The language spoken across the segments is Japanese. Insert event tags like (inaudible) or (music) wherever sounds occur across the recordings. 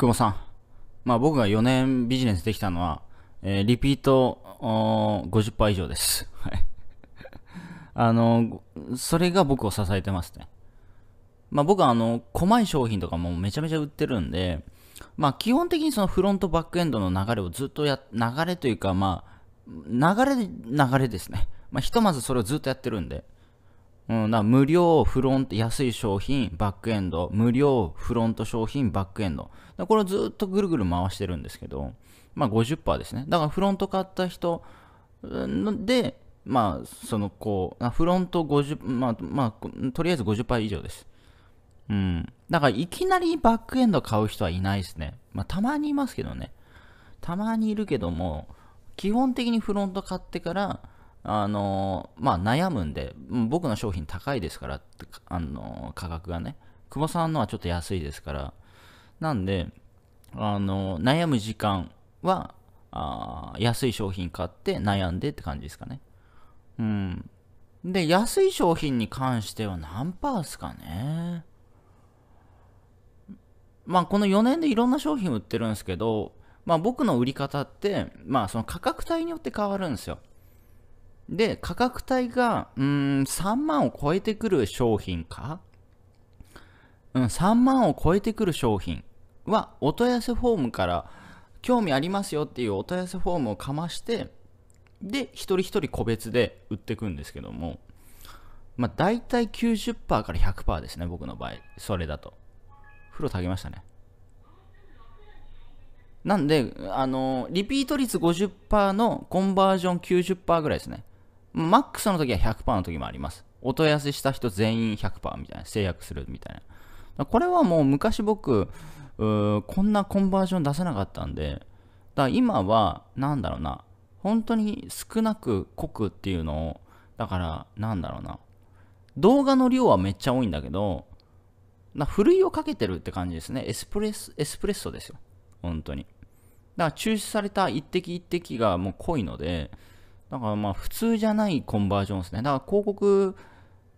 久保さん。まあ僕が4年ビジネスできたのは、えー、リピート50%以上です。はい。(laughs) あの、それが僕を支えてますね。まあ僕はあの、細い商品とかもめちゃめちゃ売ってるんで、まあ基本的にそのフロントバックエンドの流れをずっとや、流れというかまあ、流れ、流れですね。まあひとまずそれをずっとやってるんで、うん、だ無料フロント、安い商品、バックエンド、無料フロント商品、バックエンド。だこれをずっとぐるぐる回してるんですけど、まあ50%ですね。だからフロント買った人で、まあ、そのこう、フロント50、まあ、まあ、とりあえず50%以上です。うん。だからいきなりバックエンド買う人はいないですね。まあ、たまにいますけどね。たまにいるけども、基本的にフロント買ってから、あのまあ、悩むんで、僕の商品高いですから、あの価格がね、久保さんのはちょっと安いですから、なんで、あの悩む時間はあ安い商品買って悩んでって感じですかね。うん。で、安い商品に関しては何パーですかね。まあ、この4年でいろんな商品売ってるんですけど、まあ、僕の売り方って、まあ、その価格帯によって変わるんですよ。で、価格帯が、うん、3万を超えてくる商品かうん、3万を超えてくる商品は、お問い合わせフォームから、興味ありますよっていうお問い合わせフォームをかまして、で、一人一人個別で売っていくんですけども、まあ、大体90%から100%ですね、僕の場合。それだと。風呂たげましたね。なんで、あのー、リピート率50%のコンバージョン90%ぐらいですね。マックスの時は100%の時もあります。お問い合わせした人全員100%みたいな、制約するみたいな。これはもう昔僕、こんなコンバージョン出せなかったんで、だから今は、なんだろうな、本当に少なく濃くっていうのを、だから、なんだろうな、動画の量はめっちゃ多いんだけど、ふるいをかけてるって感じですね。エスプレス、エスプレッソですよ。本当に。だから抽出された一滴一滴がもう濃いので、だからまあ普通じゃないコンバージョンですね。だから広告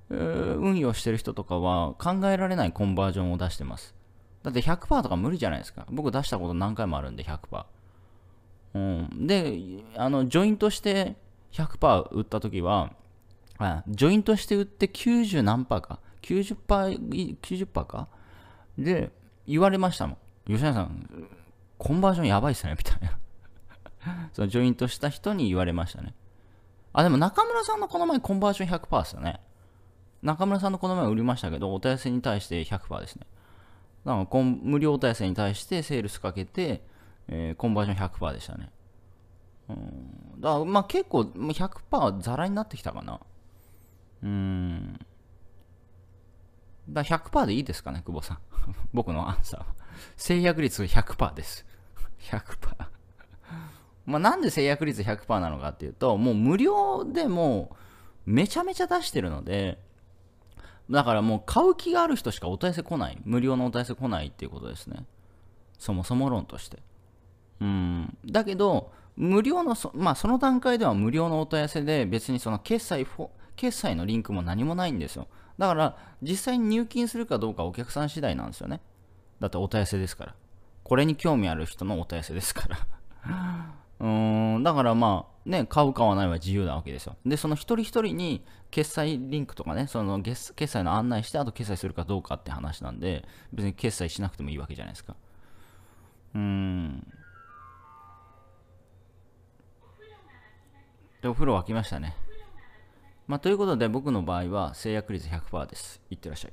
運用してる人とかは考えられないコンバージョンを出してます。だって100%とか無理じゃないですか。僕出したこと何回もあるんで100%。うん、で、あの、ジョイントして100%売った時は、ジョイントして売って90何パーか。90%, 90%かで、言われましたもん。吉永さん、コンバージョンやばいっすね、みたいな (laughs) そのジョイントした人に言われましたね。あ、でも中村さんのこの前コンバージョン100%ですよね。中村さんのこの前売りましたけど、おたやせに対して100%ですね。だから、無料おたやせに対してセールスかけて、えー、コンバージョン100%でしたね。うん。だから、まあ結構、100%ザラになってきたかな。うん。だ100%でいいですかね、久保さん。僕のアンサーは。制約率100%です。100%。まあ、なんで制約率100%なのかっていうと、もう無料でもめちゃめちゃ出してるので、だからもう買う気がある人しかお問い合わせ来ない。無料のお問い合わせ来ないっていうことですね。そもそも論として。うん。だけど、無料のそ、まあその段階では無料のお問い合わせで別にその決済フォ、決済のリンクも何もないんですよ。だから実際に入金するかどうかお客さん次第なんですよね。だってお問い合わせですから。これに興味ある人のお問い合わせですからうんだからまあね買う買わないは自由なわけですよでその一人一人に決済リンクとかねその決済の案内してあと決済するかどうかって話なんで別に決済しなくてもいいわけじゃないですかうんでお風呂沸きましたねまあ、ということで僕の場合は制約率100%ですいってらっしゃい